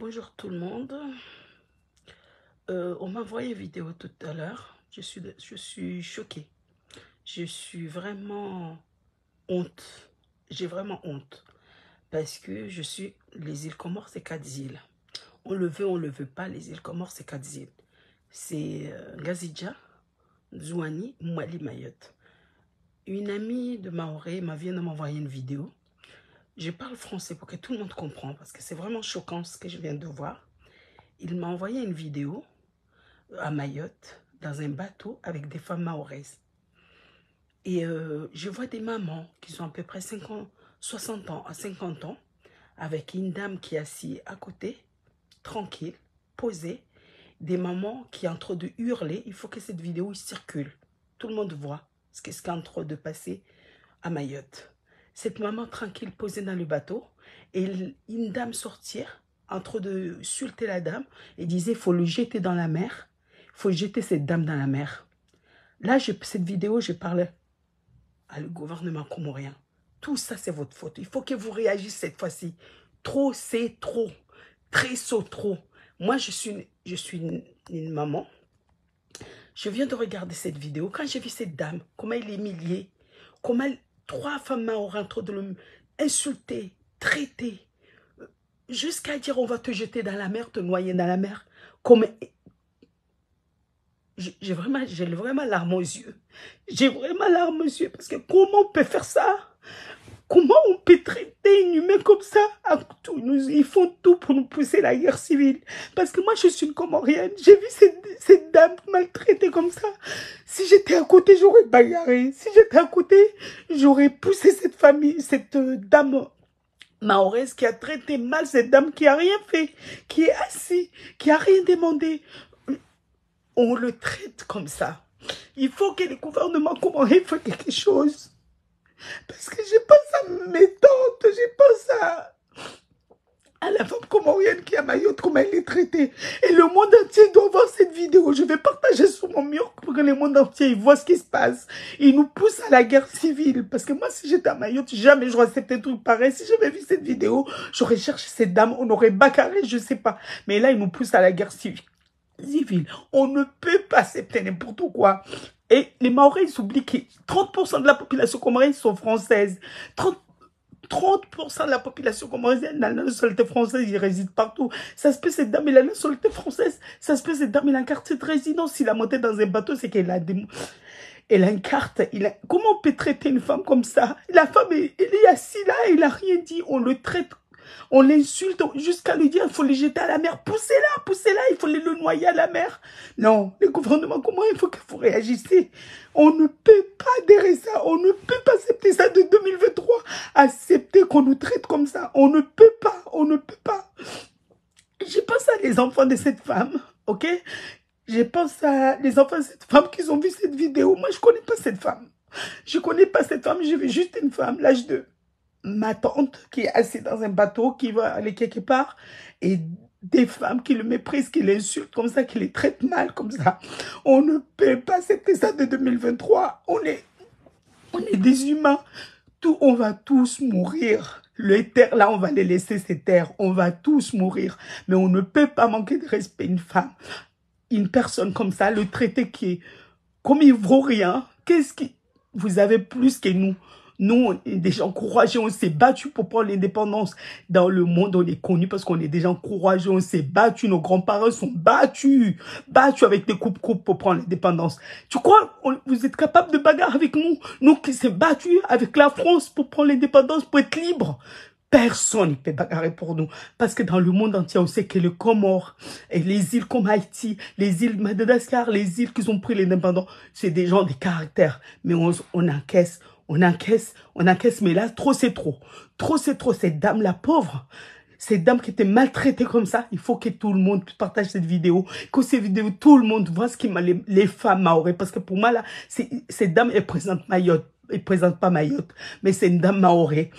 Bonjour tout le monde. Euh, on m'a envoyé une vidéo tout à l'heure. Je suis, je suis choquée. Je suis vraiment honte. J'ai vraiment honte. Parce que je suis... Les îles Comores, c'est quatre îles. On le veut, on le veut pas. Les îles Comores, c'est quatre îles. C'est euh, Gazidja, Zouani, Mali, Mayotte. Une amie de Maoré m'a vient de m'envoyer une vidéo je parle français pour que tout le monde comprenne parce que c'est vraiment choquant ce que je viens de voir. Il m'a envoyé une vidéo euh, à Mayotte dans un bateau avec des femmes maoraises. Et euh, je vois des mamans qui sont à peu près 50, 60 ans à 50 ans avec une dame qui est assise à côté, tranquille, posée. Des mamans qui sont en de hurler. Il faut que cette vidéo circule. Tout le monde voit ce qui est en train de passer à Mayotte cette maman tranquille posée dans le bateau et une dame sortir entre train de sulter la dame et disait faut le jeter dans la mer, faut jeter cette dame dans la mer. Là, cette vidéo, je parlais à le gouvernement comorien. Tout ça, c'est votre faute. Il faut que vous réagissiez cette fois-ci. Trop, c'est trop. Très saut, trop. Moi, je suis, une, je suis une, maman. Je viens de regarder cette vidéo. Quand j'ai vu cette dame, comment elle est humiliée, comment elle, trois femmes m'ont en train de le insulter, traiter, euh, jusqu'à dire on va te jeter dans la mer, te noyer dans la mer. Comme... J'ai vraiment, vraiment larmes aux yeux. J'ai vraiment larmes aux yeux parce que comment on peut faire ça Comment on peut traiter une humaine comme ça ah, Ils font tout pour nous pousser la guerre civile. Parce que moi, je suis une Comorienne. J'ai vu cette, dame maltraitée comme ça. Si j'étais à côté, j'aurais bagarré. Si j'étais à côté, j'aurais poussé cette famille, cette euh, dame maoraise qui a traité mal cette dame qui a rien fait, qui est assise, qui a rien demandé. On le traite comme ça. Il faut que les gouvernement comprennent à quelque chose. Parce que je pense à mes tantes, je pense à, à la femme comorienne qui a à Mayotte, comment elle est traitée. Et le monde entier doit voir cette vidéo. Je vais partager sur mon mur pour que le monde entier voit ce qui se passe. Il nous pousse à la guerre civile. Parce que moi, si j'étais à Mayotte, jamais je accepté un truc pareil. Si j'avais vu cette vidéo, j'aurais cherché cette dame, on aurait baccaré, je sais pas. Mais là, il nous pousse à la guerre civile. On ne peut pas accepter n'importe quoi. Et les Maoris ils oublient que 30% de la population comorienne sont françaises. 30%, de la population comorienne a la nationalité française, ils résident partout. Ça se peut, cette dame, elle a la française. Ça se peut, cette dame, elle a un quartier de résidence. S'il a monté dans un bateau, c'est qu'elle a des... Elle a carte. Il Comment on peut traiter une femme comme ça La femme, elle est assise là, elle n'a rien dit. On le traite on l'insulte jusqu'à lui dire, il faut les jeter à la mer. Poussez-la, poussez-la, il faut les le noyer à la mer. Non, le gouvernement, comment il faut que vous réagissez On ne peut pas adhérer ça. On ne peut pas accepter ça de 2023. Accepter qu'on nous traite comme ça. On ne peut pas, on ne peut pas. j'ai pense à les enfants de cette femme, ok j'ai pense à les enfants de cette femme qui ont vu cette vidéo. Moi, je connais pas cette femme. Je connais pas cette femme, je veux juste une femme, l'âge de ma tante qui est assise dans un bateau, qui va aller quelque part, et des femmes qui le méprisent, qui l'insultent comme ça, qui les traitent mal comme ça. On ne peut pas accepter ça de 2023. On est, on est des humains. Tout, on va tous mourir. Les terres, là, on va les laisser, ces terres. On va tous mourir. Mais on ne peut pas manquer de respect une femme. Une personne comme ça, le traiter qui est comme il vaut rien. Qu'est-ce que vous avez plus que nous. Nous, des gens courageux, on s'est battu pour prendre l'indépendance. Dans le monde, on est connu parce qu'on est des gens courageux, on s'est battu. Nos grands-parents sont battus, battus avec des coupes-coupes pour prendre l'indépendance. Tu crois, vous êtes capable de bagarre avec nous Nous qui s'est battus avec la France pour prendre l'indépendance, pour être libre. Personne ne peut bagarrer pour nous. Parce que dans le monde entier, on sait que les Comores et les îles comme Haïti, les îles Madagascar, les îles qui ont pris l'indépendance, c'est des gens des caractères Mais on, on encaisse, on encaisse, on encaisse, mais là, trop c'est trop. Trop c'est trop, cette dame la pauvre. Cette dame qui était maltraitée comme ça, il faut que tout le monde partage cette vidéo, que ces vidéos, tout le monde voit ce qui m'a les, femmes maorées. Parce que pour moi, là, cette dame, elle présente Mayotte. Elle présente pas Mayotte, mais c'est une dame maorée.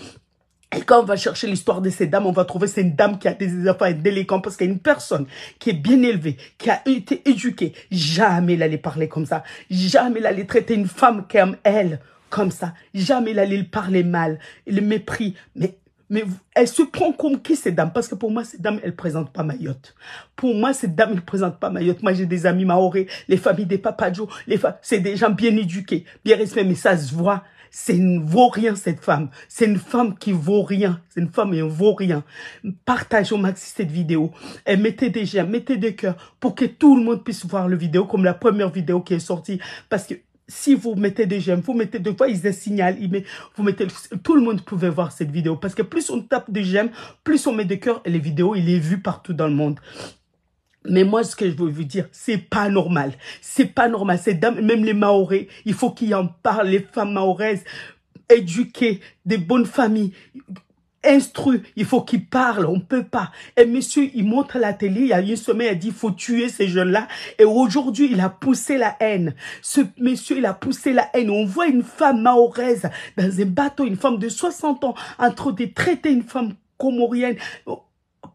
Et quand on va chercher l'histoire de cette dame, on va trouver c'est une dame qui a des enfants délicats parce qu'il y une personne qui est bien élevée, qui a été éduquée. Jamais elle allait parler comme ça. Jamais elle allait traiter une femme comme elle comme ça. Jamais là, il parlait mal, le mépris. Mais, mais elle se prend comme qui ces dames Parce que pour moi, ces dame, elle ne présentent pas Mayotte. Pour moi, cette dame, elle ne présente pas Mayotte. Moi, j'ai des amis maorés, les familles des papadjou, les c'est des gens bien éduqués, bien respectés, mais ça se voit. C'est une vaut rien, cette femme. C'est une femme qui vaut rien. C'est une femme et ne vaut rien. Partagez au maxi cette vidéo. Et mettez des j'aime, mettez des cœurs pour que tout le monde puisse voir le vidéo comme la première vidéo qui est sortie. Parce que si vous mettez des j'aime, vous mettez des fois ils signalent, ils vous mettez tout le monde pouvait voir cette vidéo parce que plus on tape des j'aime, plus on met de cœurs et les vidéos il est vu partout dans le monde. Mais moi, ce que je veux vous dire, c'est pas normal. C'est pas normal. Ces dames, même les Maorais, il faut qu'ils en parlent. Les femmes maoraises, éduquées, des bonnes familles, instruit, il faut qu'il parle, on peut pas. Et monsieur, il montre la télé, il y a une semaine, il a dit, faut tuer ces jeunes-là. Et aujourd'hui, il a poussé la haine. Ce monsieur, il a poussé la haine. On voit une femme maoraise dans un bateau, une femme de 60 ans, Entre train de une femme comorienne,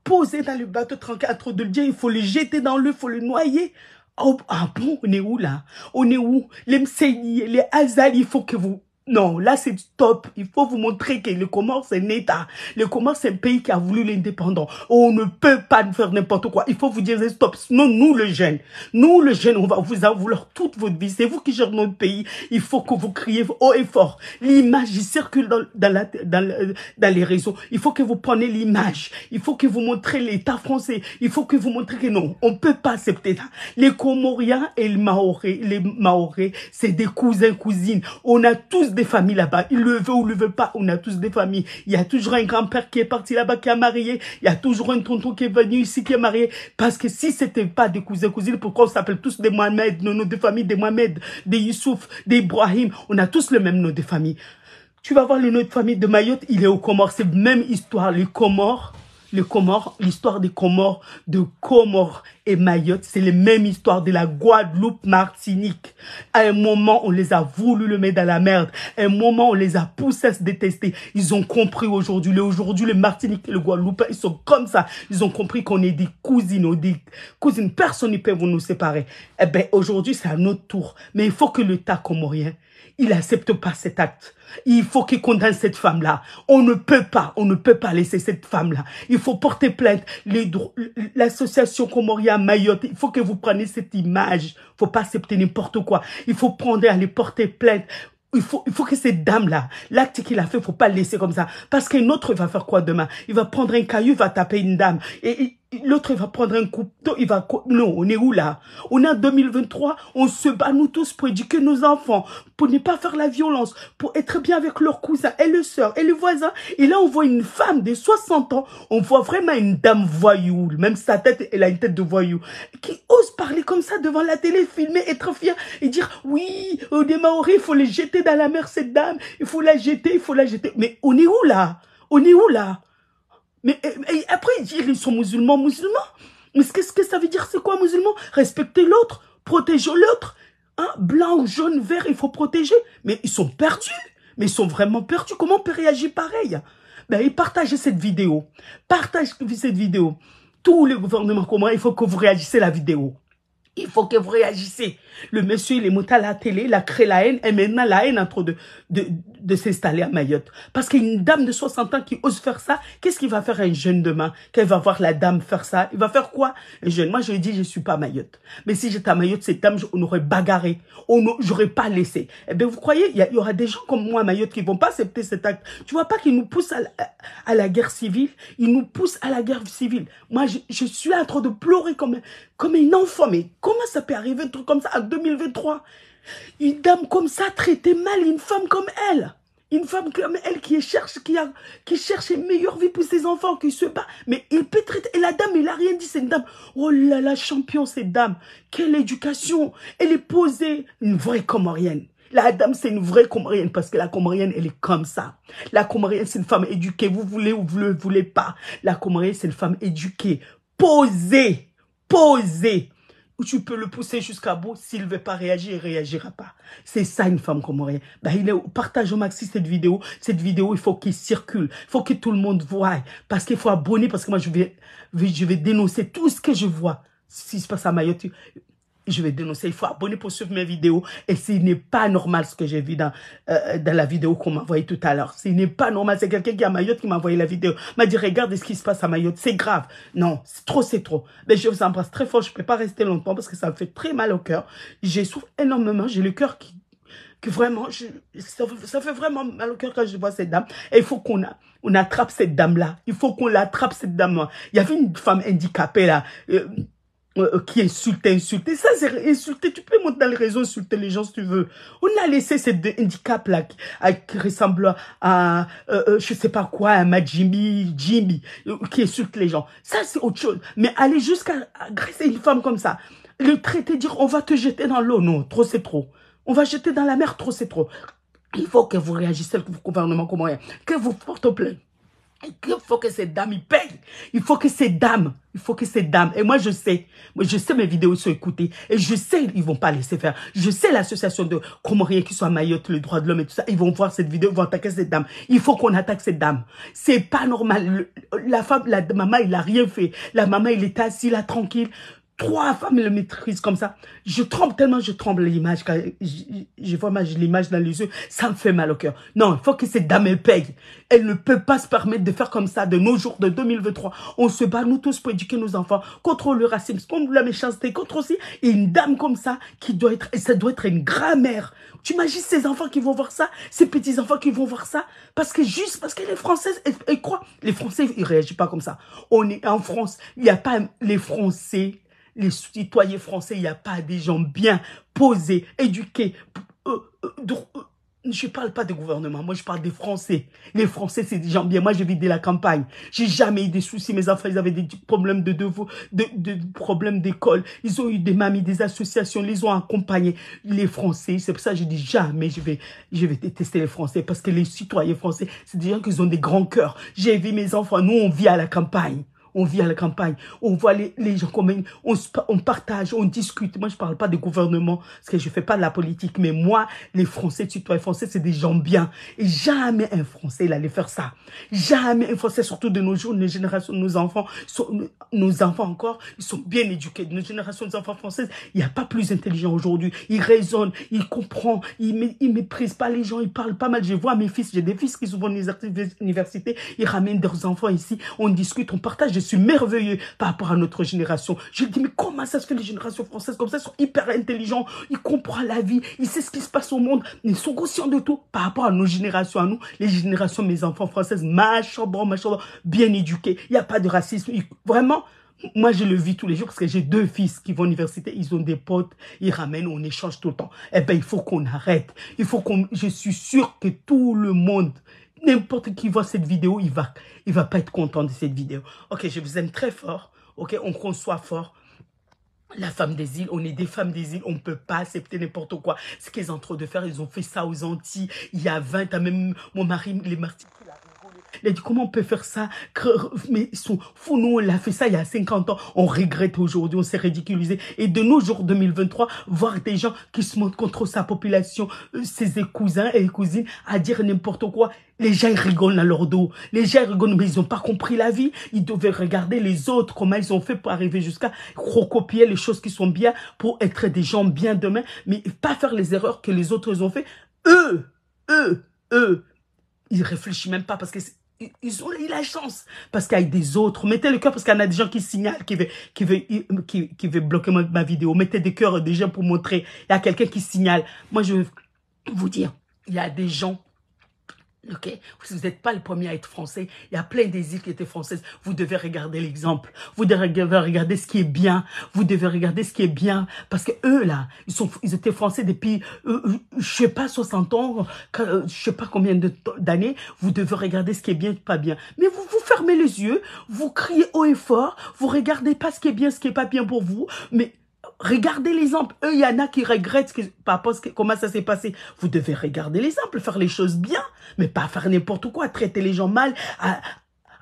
posée dans le bateau tranquille, en train de il faut les jeter dans l'eau, il faut le noyer. Oh, ah bon, on est où là On est où Les mseigniers, les Azal, il faut que vous non, là c'est du top. Il faut vous montrer que le Comores c'est un État. Le Comores c'est un pays qui a voulu l'indépendance. On ne peut pas faire n'importe quoi. Il faut vous dire stop. Sinon, nous le jeune, nous le jeune, on va vous en vouloir toute votre vie. C'est vous qui gérez notre pays. Il faut que vous criez haut et fort. L'image circule dans, dans, la, dans, les réseaux. Il faut que vous preniez l'image. Il faut que vous montrez l'État français. Il faut que vous montrez que non, on ne peut pas accepter ça. Les Comoriens et les Maorés, les Maorés, c'est des cousins, cousines. On a tous des familles là-bas. Il le veut ou le veut pas, on a tous des familles. Il y a toujours un grand-père qui est parti là-bas, qui a marié. Il y a toujours un tonton qui est venu ici, qui est marié. Parce que si c'était pas des cousins, cousines, pourquoi on s'appelle tous des Mohamed, nos noms de famille, des Mohamed, des Youssouf, des Ibrahim. On a tous le même nom de famille. Tu vas voir le nom de famille de Mayotte, il est au Comores. C'est même histoire, les Comores. Les Comores, l'histoire des Comores, de Comores et Mayotte, c'est les mêmes histoires de la Guadeloupe, Martinique. À un moment, on les a voulu le mettre dans la merde. À un moment, on les a poussés à se détester. Ils ont compris aujourd'hui. Aujourd'hui, les Martinique et le Guadeloupe, ils sont comme ça. Ils ont compris qu'on est des cousines, On dit, cousines. Personne ne peut vous nous séparer. Eh bien, aujourd'hui, c'est à notre tour. Mais il faut que l'État comorien, il accepte pas cet acte. Il faut qu'il condamne cette femme-là. On ne peut pas, on ne peut pas laisser cette femme-là. Il faut porter plainte. L'association Comoria Mayotte, il faut que vous preniez cette image. Il faut pas accepter n'importe quoi. Il faut prendre, aller porter plainte. Il faut, il faut que cette dame-là, l'acte qu'il a fait, faut pas laisser comme ça. Parce qu'un autre va faire quoi demain? Il va prendre un caillou, va taper une dame. et L'autre, il va prendre un coup. Il va... Non, on est où là On est en 2023. On se bat, nous tous, pour éduquer nos enfants, pour ne pas faire la violence, pour être bien avec leurs cousins et leurs sœurs et les voisins. Et là, on voit une femme de 60 ans. On voit vraiment une dame voyou. Même sa tête, elle a une tête de voyou. Qui ose parler comme ça devant la télé, filmer, être fière et dire Oui, euh, est Maoris, il faut les jeter dans la mer, cette dame. Il faut la jeter, il faut la jeter. Mais on est où là On est où là mais euh, après, ils, sont musulmans, musulmans. Mais qu'est-ce que ça veut dire C'est quoi musulman Respecter l'autre, protéger l'autre. Hein? Blanc jaune, vert, il faut protéger. Mais ils sont perdus. Mais ils sont vraiment perdus. Comment on peut réagir pareil ben, Partagez cette vidéo. Partagez cette vidéo. Tous les gouvernements, comment il faut que vous réagissiez la vidéo. Il faut que vous réagissiez. Le monsieur, il est monté à la télé, il a créé la haine, et maintenant la haine est en train de, de, de s'installer à Mayotte. Parce une dame de 60 ans qui ose faire ça, qu'est-ce qu'il va faire un jeune demain Qu'elle va voir la dame faire ça Il va faire quoi Un jeune, moi je lui dis, je ne suis pas Mayotte. Mais si j'étais à Mayotte, cette dame, on aurait bagarré. On n'aurais pas laissé. Eh bien, vous croyez, il y, aura des gens comme moi à Mayotte qui vont pas accepter cet acte. Tu vois pas qu'ils nous poussent à la, à la, guerre civile Ils nous poussent à la guerre civile. Moi, je, suis en train de pleurer comme, comme un enfant. Mais comment ça peut arriver un truc comme ça 2023. Une dame comme ça traiter mal, une femme comme elle. Une femme comme elle qui cherche, qui, a, qui cherche une meilleure vie pour ses enfants, qui se bat. Mais il peut traiter. Et la dame, il n'a rien dit, c'est une dame. Oh là là, champion, cette dame. Quelle éducation. Elle est posée. Une vraie comorienne. La dame, c'est une vraie comorienne parce que la comorienne, elle est comme ça. La comorienne, c'est une femme éduquée. Vous voulez ou vous ne voulez pas. La comorienne, c'est une femme éduquée, posée, posée. Ou tu peux le pousser jusqu'à bout. S'il veut pas réagir, il ne réagira pas. C'est ça une femme comorienne. Bah, il est, partage au maxi cette vidéo. Cette vidéo, il faut qu'il circule. Il faut que tout le monde voie. Parce qu'il faut abonner. Parce que moi, je vais, je vais dénoncer tout ce que je vois. Si se passe à Mayotte, je vais dénoncer. Il faut abonner pour suivre mes vidéos. Et ce n'est pas normal ce que j'ai vu dans, euh, euh, dans la vidéo qu'on m'a envoyé tout à l'heure. Ce n'est pas normal. C'est quelqu'un qui est à Mayotte qui m'a envoyé la vidéo. m'a dit, regarde ce qui se passe à Mayotte. C'est grave. Non, c'est trop, c'est trop. Mais je vous embrasse très fort. Je ne peux pas rester longtemps parce que ça me fait très mal au cœur. J'ai souffre énormément. J'ai le cœur qui, que vraiment, je, ça, fait vraiment mal au cœur quand je vois cette dame. Et il faut qu'on on attrape cette dame-là. Il faut qu'on l'attrape, cette dame-là. Il y avait une femme handicapée là. Euh, euh, euh, qui insultait, insultait. Ça, c'est insulter. Tu peux monter dans les réseaux, insulter les gens si tu veux. On a laissé ces deux handicaps-là qui, ah, qui, ressemblent à, euh, je sais pas quoi, à ma Jimmy, Jimmy, qui insulte les gens. Ça, c'est autre chose. Mais aller jusqu'à agresser une femme comme ça, le traiter, dire on va te jeter dans l'eau, non, trop c'est trop. On va jeter dans la mer, trop c'est trop. Il faut que vous réagissez le gouvernement, comment rien. Que vous portez plainte. Il faut que ces dames, ils payent. Il faut que ces dames, il faut que ces dames. Et moi, je sais, je sais mes vidéos sont écoutées. Et je sais, ils vont pas laisser faire. Je sais l'association de Comment qui soit Mayotte, le droit de l'homme et tout ça. Ils vont voir cette vidéo, ils vont attaquer ces dames. Il faut qu'on attaque ces dames. C'est pas normal. la femme, la maman, il a rien fait. La maman, il était assis là, tranquille. Trois femmes le maîtrisent comme ça. Je tremble tellement, je tremble l'image. Je, je, vois l'image dans les yeux. Ça me fait mal au cœur. Non, il faut que cette dame, elle paye. Elle ne peut pas se permettre de faire comme ça de nos jours de 2023. On se bat, nous tous, pour éduquer nos enfants contre le racisme, contre la méchanceté, contre aussi une dame comme ça qui doit être, et ça doit être une grand-mère. Tu imagines ces enfants qui vont voir ça, ces petits-enfants qui vont voir ça, parce que juste parce qu'elle les française elle elles Les Français, ils réagissent pas comme ça. On est en France. Il n'y a pas les Français les citoyens français, il n'y a pas des gens bien posés, éduqués. Euh, euh, euh, je ne parle pas de gouvernement. moi je parle des Français. Les Français, c'est des gens bien. Moi, j'ai vis de la campagne. J'ai jamais eu des soucis. Mes enfants, ils avaient des problèmes de de, problèmes d'école. Ils ont eu des mamies, des associations, ils les ont accompagnés. Les Français, c'est pour ça que je dis jamais je vais, je vais détester les Français parce que les citoyens français, c'est des gens qui ont des grands cœurs. J'ai vu mes enfants, nous on vit à la campagne on vit à la campagne, on voit les, gens comme on, partage, on discute. Moi, je parle pas de gouvernement, parce que je ne fais pas de la politique, mais moi, les Français, tu les Français, c'est des gens bien. Et jamais un Français, il allait faire ça. Jamais un Français, surtout de nos jours, nos générations, nos enfants, nos enfants encore, ils sont bien éduqués. Nos générations nos enfants françaises, il n'y a pas plus intelligent aujourd'hui. Ils raisonnent, ils comprennent, ils, ne méprisent pas les gens, ils parlent pas mal. Je vois mes fils, j'ai des fils qui sont dans les universités, ils ramènent leurs enfants ici, on discute, on partage suis merveilleux par rapport à notre génération. Je dis, mais comment ça se fait les générations françaises comme ça, sont hyper intelligents, ils comprennent la vie, ils savent ce qui se passe au monde, ils sont conscients de tout par rapport à nos générations, à nous, les générations, mes enfants françaises, machin, bon, machin, bien éduqués, il n'y a pas de racisme, vraiment, moi, je le vis tous les jours parce que j'ai deux fils qui vont à l'université, ils ont des potes, ils ramènent, on échange tout le temps. Eh ben, il faut qu'on arrête. Il faut qu'on, je suis sûr que tout le monde N'importe qui voit cette vidéo, il va, il va pas être content de cette vidéo. Ok, je vous aime très fort. Ok, on conçoit fort. La femme des îles, on est des femmes des îles, on ne peut pas accepter n'importe quoi. Ce qu'ils ont trop de faire, ils ont fait ça aux Antilles. Il y a 20 ans, même mon mari, les martyrs. Il a dit, comment on peut faire ça? Mais sont fous, nous, on l'a fait ça il y a 50 ans. On regrette aujourd'hui, on s'est ridiculisé. Et de nos jours 2023, voir des gens qui se montrent contre sa population, euh, ses cousins et cousines, à dire n'importe quoi. Les gens ils rigolent à leur dos. Les gens ils rigolent, mais ils n'ont pas compris la vie. Ils devaient regarder les autres, comment ils ont fait pour arriver jusqu'à recopier les choses qui sont bien pour être des gens bien demain, mais pas faire les erreurs que les autres ont fait. Eux, eux, eux, ils réfléchissent même pas parce que ils ont eu la chance parce qu'il y a des autres. Mettez le cœur parce qu'il y en a des gens qui signalent, qui veulent, qui veulent, qui, qui bloquer ma, vidéo. Mettez des cœurs des gens pour montrer. Il y a quelqu'un qui signale. Moi, je veux vous dire, il y a des gens Ok Vous n'êtes pas le premier à être français. Il y a plein îles qui étaient françaises. Vous devez regarder l'exemple. Vous devez regarder ce qui est bien. Vous devez regarder ce qui est bien. Parce que eux, là, ils, sont, ils étaient français depuis, je euh, euh, je sais pas, 60 ans, je euh, je sais pas combien d'années. Vous devez regarder ce qui est bien pas bien. Mais vous, vous fermez les yeux, vous criez haut et fort, vous regardez pas ce qui est bien, ce qui est pas bien pour vous. Mais regardez l'exemple. Eux, il y en a qui regrettent que, par rapport à comment ça s'est passé. Vous devez regarder l'exemple, faire les choses bien, mais pas faire n'importe quoi, traiter les gens mal, à,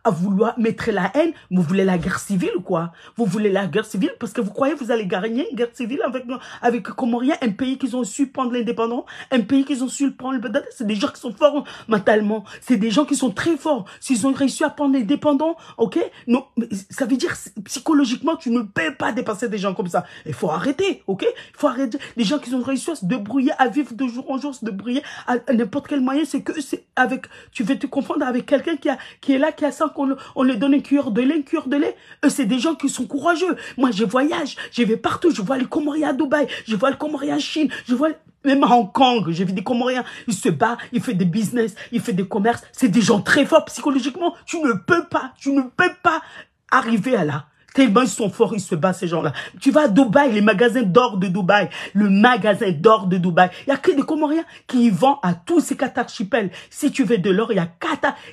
à vouloir mettre la haine. Vous voulez la guerre civile, quoi. Vous voulez la guerre civile parce que vous croyez que vous allez gagner une guerre civile avec, avec Comorien un pays qu'ils ont su prendre l'indépendance, un pays qu'ils ont su prendre le C'est des gens qui sont forts hein, mentalement. C'est des gens qui sont très forts. S'ils ont réussi à prendre l'indépendance, ok? Non, ça veut dire psychologiquement, tu ne peux pas dépasser des gens comme ça. Il faut arrêter, ok? Il faut arrêter. Les gens qui ont réussi à se débrouiller, à vivre de jour en jour, se débrouiller à, n'importe quel moyen, c'est que c'est avec, tu veux te confondre avec quelqu'un qui a, qui est là, qui a 100 on leur donne un cuillère de lait, un cuillère de lait. c'est des gens qui sont courageux. Moi, je voyage, je vais partout. Je vois les Comoriens à Dubaï, je vois les Comoriens en Chine, je vois même à Hong Kong. Je vis des Comoriens. Ils se battent, ils font des business, ils font des commerces. C'est des gens très forts psychologiquement. Tu ne peux pas, tu ne peux pas arriver à là. Tellement ils sont forts, ils se battent, ces gens-là. Tu vas à Dubaï, les magasins d'or de Dubaï, le magasin d'or de Dubaï. Il y a que des Comoriens qui vendent à tous ces quatre archipels. Si tu veux de l'or, il y a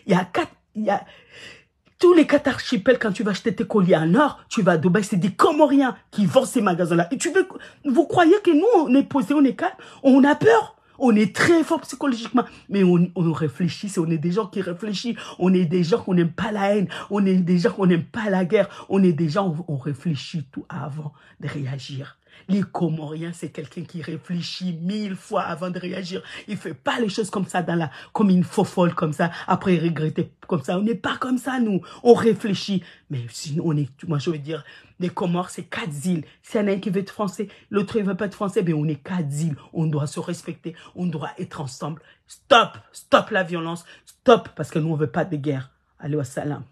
il y a quatre il y a tous les quatre archipels, quand tu vas acheter tes colliers en or, tu vas à Dubaï, c'est des Comoriens qui vendent ces magasins-là. Et tu veux, vous croyez que nous, on est posé on est calme, on a peur. On est très fort psychologiquement, mais on, on réfléchit, on est des gens qui réfléchissent, on est des gens qu'on n'aime pas la haine, on est des gens qu'on n'aime pas la guerre, on est des gens, on réfléchit tout avant de réagir. Les Comoriens, c'est quelqu'un qui réfléchit mille fois avant de réagir. Il fait pas les choses comme ça, dans la, comme une faux folle, comme ça, après regretter comme ça. On n'est pas comme ça, nous. On réfléchit. Mais sinon, on est, moi, je veux dire, les Comores, c'est quatre îles. S'il y en a un qui veut être français, l'autre, il veut pas être français, mais ben, on est quatre îles. On doit se respecter. On doit être ensemble. Stop! Stop la violence. Stop! Parce que nous, on ne veut pas de guerre. Allez, wassalam.